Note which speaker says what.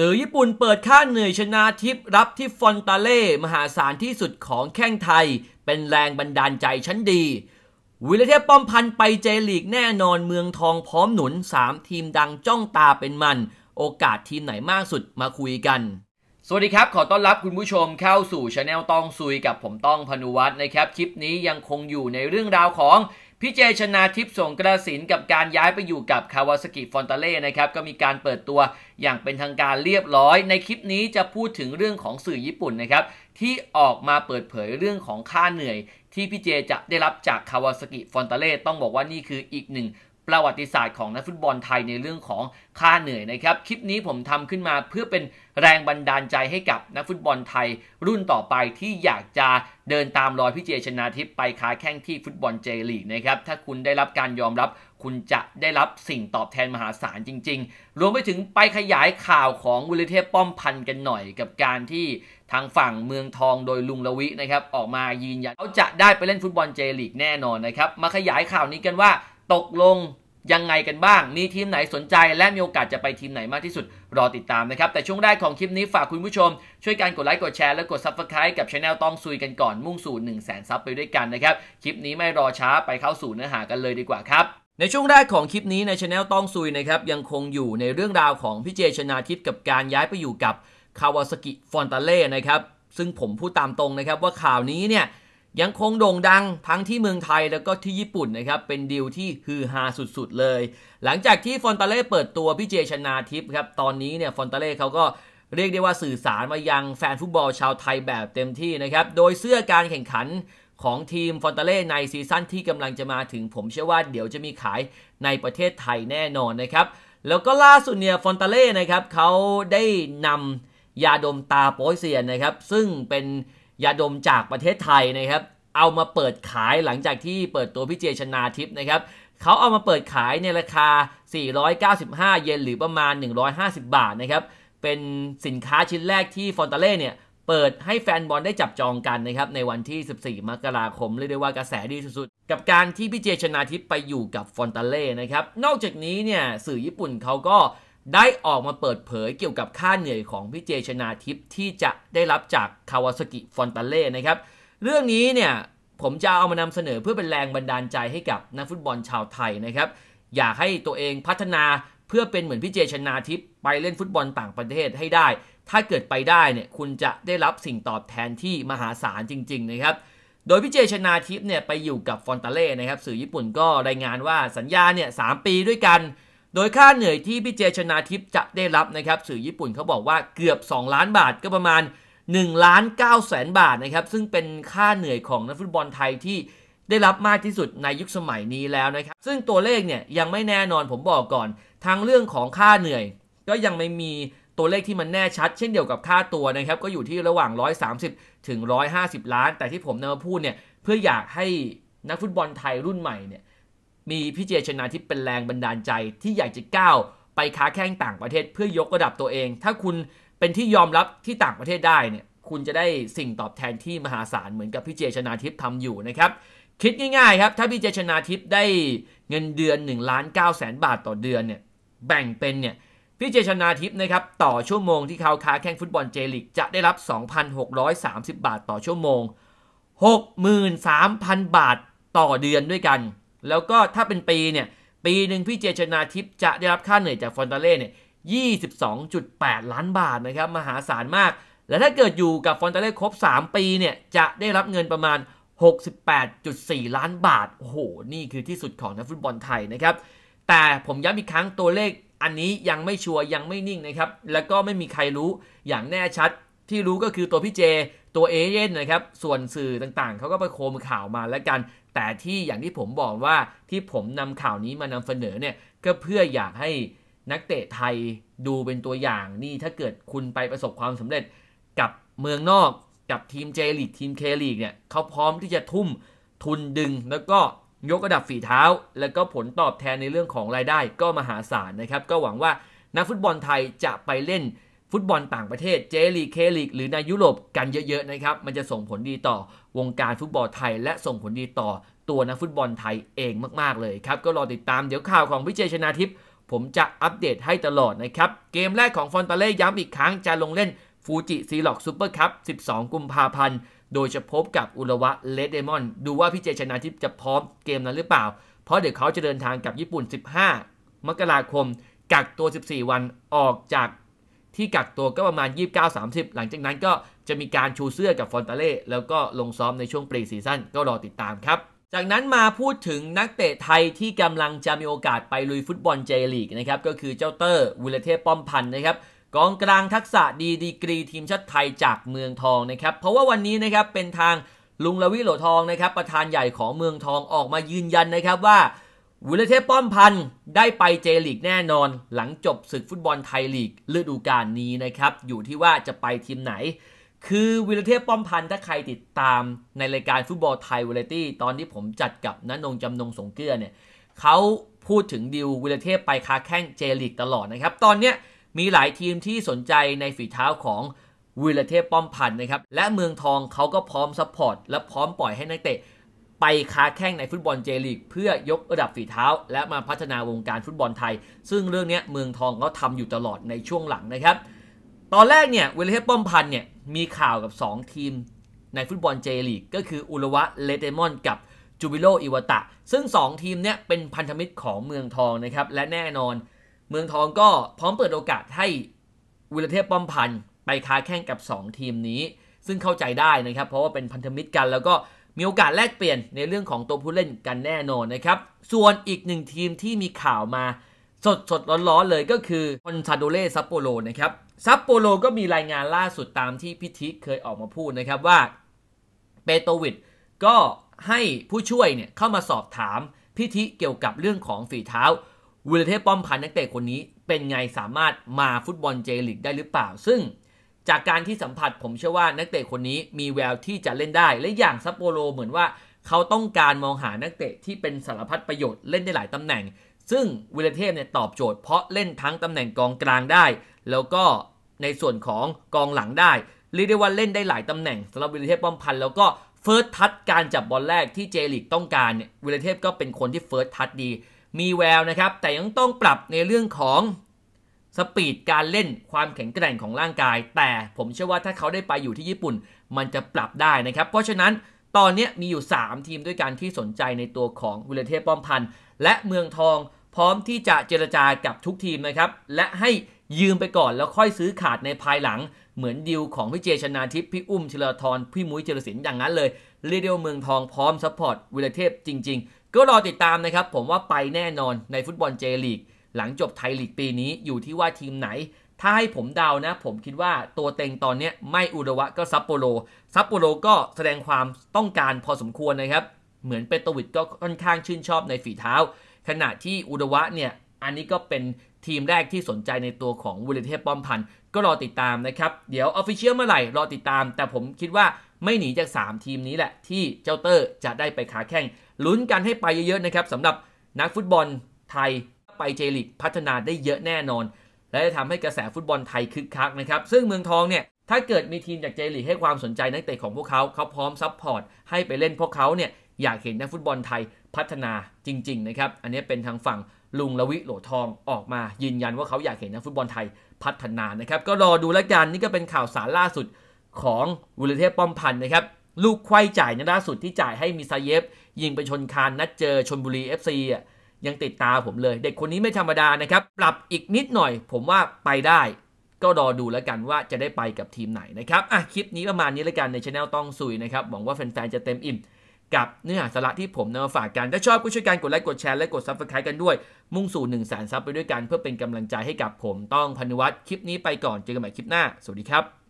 Speaker 1: สื่อญี่ปุ่นเปิดค่าเหนื่อยชนะทิพรับที่ฟอนตาเล่ มหาศาลที่สุดของแข้งไทย เป็นแรงบันดาลใจชั้นดี วิลเทพป้อมพันไปเจลีกแน่นอนเมืองทองพร้อมหนุน 3 ทีมดังจ้องตาเป็นมัน โอกาสทีมไหนมากสุดมาคุยกัน สวัสดีครับขอต้อนรับคุณผู้ชมเข้าสู่ช anel ต้องซุยกับผมต้องพนุวัฒน์นะครับคลิปนี้ยังคงอยู่ในเรื่องราวของพี่เจชนาทิพย์สงกระสินกับการย้ายไปอยู่กับคาวาสกิฟอนตาเล่นะครับก็มีการเปิดตัวอย่างเป็นทางการเรียบร้อยในคลิปนี้จะพูดถึงเรื่องของสื่อญี่ปุ่นนะครับที่ออกมาเปิดเผยเรื่องของค่าเหนื่อย ที่พี่เจจะได้รับจากคาวาสกิฟอนตาเล่ต้องบอกว่านี่คืออีกหนึ่งประวัติศาสตร์ของนักฟุตบอลไทยในเรื่องของค่าเหนื่อยนะครับคลิปนี้ผมทำขึ้นมาเพื่อเป็นแรงบันดาลใจให้กับนักฟุตบอลไทย รุ่นต่อไปที่อยากจะเดินตามรอยพี่เจชนาทิพย์ไปค้าแข้งที่ฟุตบอลเจลีกนะครับถ้าคุณได้รับการยอมรับคุณจะได้รับสิ่งตอบแทนมหาศาลจริง ๆ รวมไปถึงไปขยายข่าวของวุลเทพป้อมพันกันหน่อย กับการที่ทางฝั่งเมืองทองโดยลุงละวินะครับออกมายืนยันเขาจะได้ไปเล่นฟุตบอลเจลีกแน่นอนนะครับมาขยายข่าวนี้กันว่าตกลงยังไงกันบ้าง มีทีมไหนสนใจและมีโอกาสจะไปทีมไหนมากที่สุด รอติดตามนะครับ แต่ช่วงแรกของคลิปนี้ฝากคุณผู้ชมช่วยกันกดไลค์กดแชร์และกดซับสไครต์กับช anel ต้องซุยกันก่อนมุ่งสู่ 1 0 0 0 0แสนซับไปด้วยกันนะครับคลิปนี้ไม่รอช้าไปเข้าสู่เนื้อหากันเลยดีกว่าครับ ในช่วงแรกของคลิปนี้ในช anel ต้องซุยนะครับยังคงอยู่ในเรื่องราวของพี่เจชนาทิพย์กับการย้ายไปอยู่กับคาวาสกิฟอนตาเล่นะครับซึ่งผมพูดตามตรงนะครับว่าข่าวนี้เนี่ยยังคงโด่งดังทั้งที่เมืองไทยแล้วก็ที่ญี่ปุ่นนะครับเป็นดีลที่ฮือฮาสุด ๆ เลย หลังจากที่ฟอนตาเล่เปิดตัวพี่เจชนาทิพย์ครับตอนนี้เนี่ยฟอนตาเล่เขาก็เรียกได้ว่าสื่อสารมายังแฟนฟุตบอลชาวไทยแบบเต็มที่นะครับโดยเสื้อการแข่งขันของทีมฟอนตาเล่ในซีซั่นที่กำลังจะมาถึงผมเชื่อว่า เดี๋ยวจะมีขายในประเทศไทยแน่นอนนะครับ แล้วก็ล่าสุดเนี่ยฟอนตาเล่นะครับเขาได้นำยาดมตาโปยเซียนนะครับ ซึ่งเป็นยาดมจากประเทศไทย นะครับ เอามาเปิดขายหลังจากที่เปิดตัวพี่เจชนาทิพย์นะครับเขาเอามาเปิดขายในราคา 495 เยน หรือประมาณ 150 บาทนะครับ เป็นสินค้าชิ้นแรกที่ฟอนตาเล่เนี่ย เปิดให้แฟนบอลได้จับจองกันนะครับ ในวันที่ 14 มกราคม เรียกได้ว่ากระแสดีสุดๆ กับการที่พี่เจชนาทิพย์ไปอยู่กับฟอนตาเล่นะครับ นอกจากนี้เนี่ยสื่อญี่ปุ่นเขาก็ได้ออกมาเปิดเผยเกี่ยวกับค่าเหนื่อยของพี่เจชนาทิพย์ที่จะได้รับจากคาวาสกิฟอนตาเล่นะครับ เรื่องนี้เนี่ยผมจะเอามานำเสนอเพื่อเป็นแรงบันดาลใจให้กับนักฟุตบอลชาวไทยนะครับ อยากให้ตัวเองพัฒนาเพื่อเป็นเหมือนพี่เจชนาทิพย์ไปเล่นฟุตบอลต่างประเทศให้ได้ ถ้าเกิดไปได้เนี่ยคุณจะได้รับสิ่งตอบแทนที่มหาศาลจริง ๆ นะครับ โดยพี่เจชนาทิพย์เนี่ยไปอยู่กับฟอนตาเล่นะครับ สื่อญี่ปุ่นก็รายงานว่าสัญญาเนี่ยสปีด้วยกันโดยค่าเหนื่อยที่พี่เจชนาทิพย์จะได้รับนะครับ สื่อญี่ปุ่นเขาบอกว่าเกือบ 2 ล้านบาทก็ประมาณ1ล้าน9แสนบาทนะครับซึ่งเป็นค่าเหนื่อยของนักฟุตบอลไทยที่ได้รับมากที่สุดในยุคสมัยนี้แล้วนะครับซึ่งตัวเลขเนี่ยยังไม่แน่นอนผมบอกก่อนทางเรื่องของค่าเหนื่อย ก็ยังไม่มีตัวเลขที่มันแน่ชัด เช่นเดียวกับค่าตัวนะครับก็อยู่ที่ระหว่าง 130ถึง150 ล้าน แต่ที่ผมนำมาพูดเนี่ยเพื่ออยากให้นักฟุตบอลไทยรุ่นใหม่เนี่ยมีพี่เจชนาที่เป็นแรงบันดาลใจที่อยากจะก้าวไปค้าแข่งต่างประเทศเพื่อยกระดับตัวเอง ถ้าคุณเป็นที่ยอมรับที่ต่างประเทศได้เนี่ย คุณจะได้สิ่งตอบแทนที่มหาศาลเหมือนกับพี่เจชนาทิพย์ทำอยู่นะครับ คิดง่ายๆ ครับ ถ้าพี่เจชนาทิพย์ได้เงินเดือน1ล้าน9แสนบาทต่อเดือนเนี่ย แบ่งเป็นเนี่ยพี่เจชนาทิพย์นะครับต่อชั่วโมงที่เขาค้าแข่งฟุตบอลเจลิกจะได้รับ 2,630 บาทต่อชั่วโมง 63,000 บาทต่อเดือนด้วยกันแล้วก็ถ้าเป็นปีเนี่ยปีหนึ่งพี่เจชนาทิพย์จะได้รับค่าเหนื่อยจากฟอนตาเล่เนี่ย22.8 ล้านบาทนะครับมหาศาลมาก และถ้าเกิดอยู่กับฟอนตาเล่ครบ 3 ปีเนี่ยจะได้รับเงินประมาณ 68.4 ล้านบาทโอ้โหนี่คือที่สุดของนักฟุตบอลไทยนะครับแต่ผมย้ำอีกครั้งตัวเลขอันนี้ยังไม่ชัวร์ยังไม่นิ่งนะครับแล้วก็ไม่มีใครรู้อย่างแน่ชัดที่รู้ก็คือตัวพี่เจ ตัวเอเย่นนะครับ ส่วนสื่อต่างๆ เขาก็ไปโคมข่าวมา แล้วกัน แต่ที่อย่างที่ผมบอกว่าที่ผมนำข่าวนี้มานำเสนอเนี่ย ก็เพื่ออยากให้นักเตะไทยดูเป็นตัวอย่างนี่ถ้าเกิดคุณไปประสบความสำเร็จกับเมืองนอก กับทีมเจลีกทีมเคลีกเนี่ยเขาพร้อมที่จะทุ่มทุนดึง แล้วก็ยกระดับฝีเท้า แล้วก็ผลตอบแทนในเรื่องของรายได้ก็มหาศาลนะครับ ก็หวังว่านักฟุตบอลไทยจะไปเล่นฟุตบอลต่างประเทศ เจลีเคลีก หรือในยุโรปกันเยอะๆนะครับมันจะส่งผลดีต่อวงการฟุตบอลไทยและส่งผลดีต่อตัวนักฟุตบอลไทยเองมากๆเลยครับ ก็รอติดตามเดี๋ยวข่าวของพิเจชนาทิพย์ผมจะอัปเดตให้ตลอดนะครับ เกมแรกของฟอนตาเล่ย้ำอีกครั้ง จะลงเล่น ฟูจิ ซีล็อกซูเปอร์คัพ 12 กุมภาพันธ์ โดยจะพบกับอุลวะเลดเดมอนดูว่าพี่เจชนาทิพย์จะพร้อมเกมนั้นหรือเปล่าเพราะเดี๋ยวเขาจะเดินทางกับญี่ปุ่น 15 มกราคมกักตัว 14 วันออกจากที่กักตัวก็ประมาณ 29-30 หลังจากนั้นก็จะมีการชูเสื้อกับฟอนตาเล่ แล้วก็ลงซ้อมในช่วงปรีซีซั่นก็รอติดตามครับ จากนั้นมาพูดถึงนักเตะไทยที่กำลังจะมีโอกาสไปลุยฟุตบอลเจลีกนะครับ ก็คือเจ้าเตอร์ วิลเทพป้อมพันธ์นะครับกองกลางทักษะดีดีกรีทีมชาติไทยจากเมืองทองนะครับเพราะว่าวันนี้นะครับเป็นทางลุงละวิโหลทองนะครับประธานใหญ่ของเมืองทองออกมายืนยันนะครับว่าวิลเทพป้อมพันธ์ได้ไปเจลีกแน่นอนหลังจบศึกฟุตบอลไทยลีกฤดูกาลนี้นะครับ อยู่ที่ว่าจะไปทีมไหน คือวิลเทพป้อมพันธ์ถ้าใครติดตามในรายการฟุตบอลไทยวลเลตี้ตอนที่ผมจัดกับนันงจำนงสงเกื้อเนี่ยเขาพูดถึงดิววิลเทพไปคาแข้งเจลีกตลอดนะครับ ตอนเนี้มีหลายทีมที่สนใจในฝีเท้าของวิลเทพป้อมพันธ์นะครับและเมืองทองเขาก็พร้อมซัพพอร์ตและพร้อมปล่อยให้นักเตะไปค้าแข้งในฟุตบอลเจลีกเพื่อยกระดับฝีเท้า และมาพัฒนาวงการฟุตบอลไทย ซึ่งเรื่องนี้เมืองทองก็ทำอยู่ตลอดในช่วงหลังนะครับ ตอนแรกเนี่ยเวลเทปป้อมพันเนี่ย มีข่าวกับ 2 ทีมในฟุตบอลเจลีกก็คืออุลวะเลเดมอนกับจูบิโลอิวตะซึ่ง 2 ทีมเนี่ยเป็นพันธมิตรของเมืองทองนะครับและแน่นอน เมืองทองก็พร้อมเปิดโอกาสให้วิลเทพป้อมพันไปค้าแข่งกับ 2 ทีมนี้ ซึ่งเข้าใจได้นะครับเพราะว่าเป็นพันธมิตรกันแล้วก็มีโอกาสแลกเปลี่ยนในเรื่องของตัวผู้เล่นกันแน่นอนนะครับ ส่วนอีกหนึ่งทีมที่มีข่าวมาสดสดร้อนๆเลยก็คือคอนซาโดเลซัปโปโรนะครับซัปโปโรก็มีรายงานล่าสุดตามที่พิธิเคยออกมาพูดนะครับว่าเปโตวิดก็ให้ผู้ช่วยเนี่ยเข้ามาสอบถามพิธิเกี่ยวกับเรื่องของฝีเท้าวิลเทปป้อมพันนักเตะคนนี้เป็นไงสามารถมาฟุตบอลเจลิกได้หรือเปล่าซึ่งจากการที่สัมผัสผมเชื่อว่านักเตะคนนี้มีแววที่จะเล่นได้ และอย่างซัปโปโรเหมือนว่า เขาต้องการมองหานักเตะที่เป็นสารพัดประโยชน์เล่นได้หลายตำแหน่งซึ่งวิลเทมเนี่ยตอบโจทย์เพราะเล่นทั้งตำแหน่งกองกลางได้ แล้วก็ในส่วนของกองหลังได้ เรียกได้ว่าเล่นได้หลายตำแหน่งสำหรับวิลเทพป้อมพันแล้วก็เฟิร์สทัชการจับบอลแรกที่เจลิกต้องการเนี่ยวิลเทพก็เป็นคนที่เฟิร์สทัชดี มีแววนะครับแต่ยังต้องปรับในเรื่องของสปีดการเล่นความแข็งแกร่งของร่างกาย แต่ผมเชื่อว่าถ้าเขาได้ไปอยู่ที่ญี่ปุ่น มันจะปรับได้นะครับ เพราะฉะนั้นตอนนี้มีอยู่ 3 ทีมด้วยกัน ที่สนใจในตัวของวิลเทพป้อมพันธ์และเมืองทองพร้อมที่จะเจรจากับทุกทีมนะครับ และให้ยืมไปก่อนแล้วค่อยซื้อขาดในภายหลัง เหมือนดิวของพี่เจชนาทิพย์พี่อุ้มชลทรพี่มุ้ยเจรศินอย่างนั้นเลยเรียกได้ว่าเมืองทองพร้อมซัพพอร์ตวิลเทพจริงๆ ก็รอติดตามนะครับผมว่าไปแน่นอนในฟุตบอลเจลีกหลังจบไทยลีกปีนี้อยู่ที่ว่าทีมไหน ถ้าให้ผมเดานะ ผมคิดว่าตัวเต็งตอนนี้ไม่อุดวะก็ซัปโปโรซัปโปโรก็แสดงความต้องการพอสมควรนะครับ เหมือนเปโตวิดก็ค่อนข้างชื่นชอบในฝีเท้า ขณะที่อุดวะเนี่ยอันนี้ก็เป็นทีมแรกที่สนใจในตัวของวุลเทพป้อมพันก็รอติดตามนะครับ เดี๋ยวออฟฟิเชียลเมื่อไหร่รอติดตาม แต่ผมคิดว่าไม่หนีจาก 3 ทีมนี้แหละ ที่เจ้าเตอร์จะได้ไปขาแข้งลุ้นกันให้ไปเยอะๆนะครับสำหรับนักฟุตบอลไทยไปเจลิกพัฒนาได้เยอะแน่นอน และจะทำให้กระแสฟุตบอลไทยคึกคักนะครับซึ่งเมืองทองเนี่ยถ้าเกิดมีทีมจากเจลิกให้ความสนใจนักเตะของพวกเขาเขาพร้อมซัพพอร์ตให้ไปเล่นพวกเขาเนี่ยอยากเห็นนักฟุตบอลไทยพัฒนาจริงๆนะครับอันนี้เป็นทางฝั่งลุงละวิโหลทองออกมายืนยันว่าเขาอยากเห็นนักฟุตบอลไทยพัฒนานะครับก็รอดูแล้วกันนี่ก็เป็นข่าวสารล่าสุดของวุลเทพป้อมพันธ์นะครับลูกวายจ่ายในล่าสุดที่จ่ายให้มิซาเยฟ ยิงไปชนคานนัดเจอชนบุรี FC อ่ะยังติดตาผมเลยเด็กคนนี้ไม่ธรรมดานะครับ ปรับอีกนิดหน่อยผมว่าไปได้ก็รอดูแล้วกันว่าจะได้ไปกับทีมไหนนะครับอ่ะคลิปนี้ประมาณนี้แล้วกันในช anel ต้องซุยนะครับ หวังว่าแฟนๆจะเต็มอิ่มกับเนื้อหาสาระที่ผมนำมาฝากกัน ถ้าชอบก็ช่วยกันกดไลค์กดแชร์และกดซับสไครต์กันด้วย มุ่งสู่1นึ่งแสนซับไปด้วยกันเพื่อเป็นกำลังใจให้กับผมต้องพนุวัตรคลิปนี้ไปก่อนเจอกันใหม่คลิปหน้า สวัสดีครับ